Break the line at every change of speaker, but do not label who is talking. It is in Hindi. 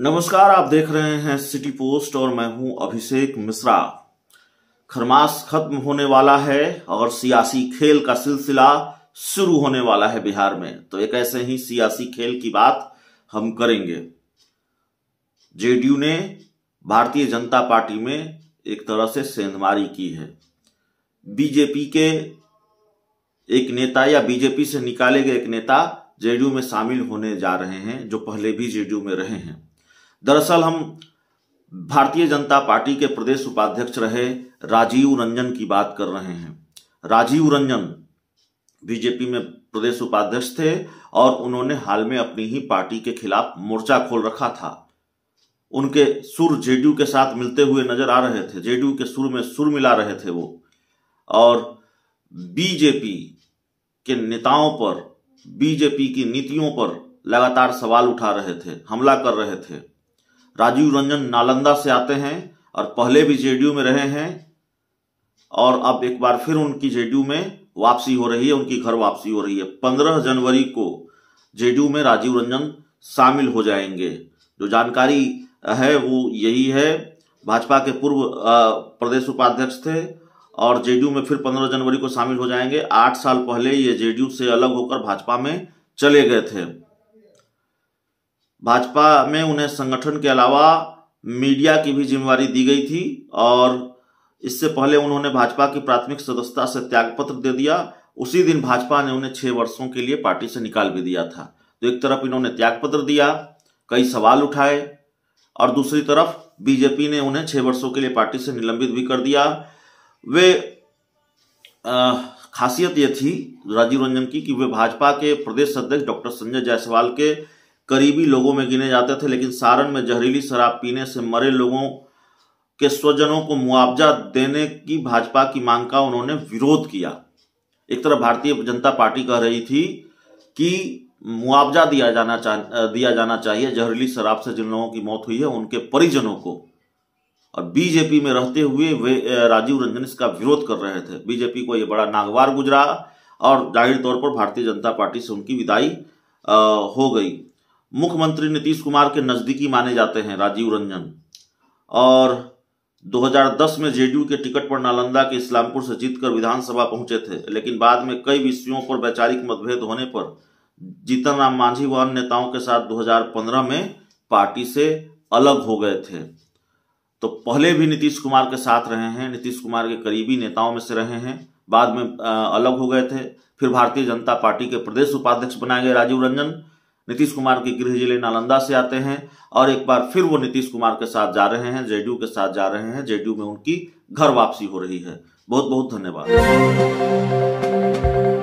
नमस्कार आप देख रहे हैं सिटी पोस्ट और मैं हूं अभिषेक मिश्रा खरमास खत्म होने वाला है और सियासी खेल का सिलसिला शुरू होने वाला है बिहार में तो एक ऐसे ही सियासी खेल की बात हम करेंगे जेडीयू ने भारतीय जनता पार्टी में एक तरह से सेंधमारी की है बीजेपी के एक नेता या बीजेपी से निकाले गए एक नेता जेडीयू में शामिल होने जा रहे हैं जो पहले भी जेडीयू में रहे हैं दरअसल हम भारतीय जनता पार्टी के प्रदेश उपाध्यक्ष रहे राजीव रंजन की बात कर रहे हैं राजीव रंजन बीजेपी में प्रदेश उपाध्यक्ष थे और उन्होंने हाल में अपनी ही पार्टी के खिलाफ मोर्चा खोल रखा था उनके सुर जेडीयू के साथ मिलते हुए नजर आ रहे थे जेडीयू के सुर में सुर मिला रहे थे वो और बीजेपी के नेताओं पर बीजेपी की नीतियों पर लगातार सवाल उठा रहे थे हमला कर रहे थे राजीव रंजन नालंदा से आते हैं और पहले भी जेडीयू में रहे हैं और अब एक बार फिर उनकी जेडीयू में वापसी हो रही है उनकी घर वापसी हो रही है पंद्रह जनवरी को जेडीयू में राजीव रंजन शामिल हो जाएंगे जो जानकारी है वो यही है भाजपा के पूर्व प्रदेश उपाध्यक्ष थे और जेडीयू में फिर पंद्रह जनवरी को शामिल हो जाएंगे आठ साल पहले ये जेडीयू से अलग होकर भाजपा में चले गए थे भाजपा में उन्हें संगठन के अलावा मीडिया की भी जिम्मेवारी दी गई थी और इससे पहले उन्होंने भाजपा की प्राथमिक सदस्यता से त्यागपत्र दे दिया उसी दिन भाजपा ने उन्हें छह वर्षों के लिए पार्टी से निकाल भी दिया था तो एक तरफ इन्होंने त्यागपत्र दिया कई सवाल उठाए और दूसरी तरफ बीजेपी ने उन्हें छह वर्षों के लिए पार्टी से निलंबित भी कर दिया वे आ, खासियत यह थी राजीव रंजन की कि वे भाजपा के प्रदेश अध्यक्ष डॉक्टर संजय जायसवाल के करीबी लोगों में गिने जाते थे लेकिन सारण में जहरीली शराब पीने से मरे लोगों के स्वजनों को मुआवजा देने की भाजपा की मांग का उन्होंने विरोध किया एक तरफ भारतीय जनता पार्टी कह रही थी कि मुआवजा दिया जाना दिया जाना चाहिए जहरीली शराब से जिन लोगों की मौत हुई है उनके परिजनों को और बीजेपी में रहते हुए वे राजीव रंजन इसका विरोध कर रहे थे बीजेपी को यह बड़ा नागवार गुजरा और जाहिर तौर पर भारतीय जनता पार्टी से उनकी विदाई हो गई मुख्यमंत्री नीतीश कुमार के नज़दीकी माने जाते हैं राजीव रंजन और 2010 में जेडीयू के टिकट पर नालंदा के इस्लामपुर से जीतकर विधानसभा पहुंचे थे लेकिन बाद में कई विषयों पर वैचारिक मतभेद होने पर जीतन राम मांझी व अन्य नेताओं के साथ 2015 में पार्टी से अलग हो गए थे तो पहले भी नीतीश कुमार के साथ रहे हैं नीतीश कुमार के करीबी नेताओं में से रहे हैं बाद में अलग हो गए थे फिर भारतीय जनता पार्टी के प्रदेश उपाध्यक्ष बनाए गए राजीव रंजन नीतीश कुमार के गृह जिले नालंदा से आते हैं और एक बार फिर वो नीतीश कुमार के साथ जा रहे हैं जेडीयू के साथ जा रहे हैं जेडीयू में उनकी घर वापसी हो रही है बहुत बहुत धन्यवाद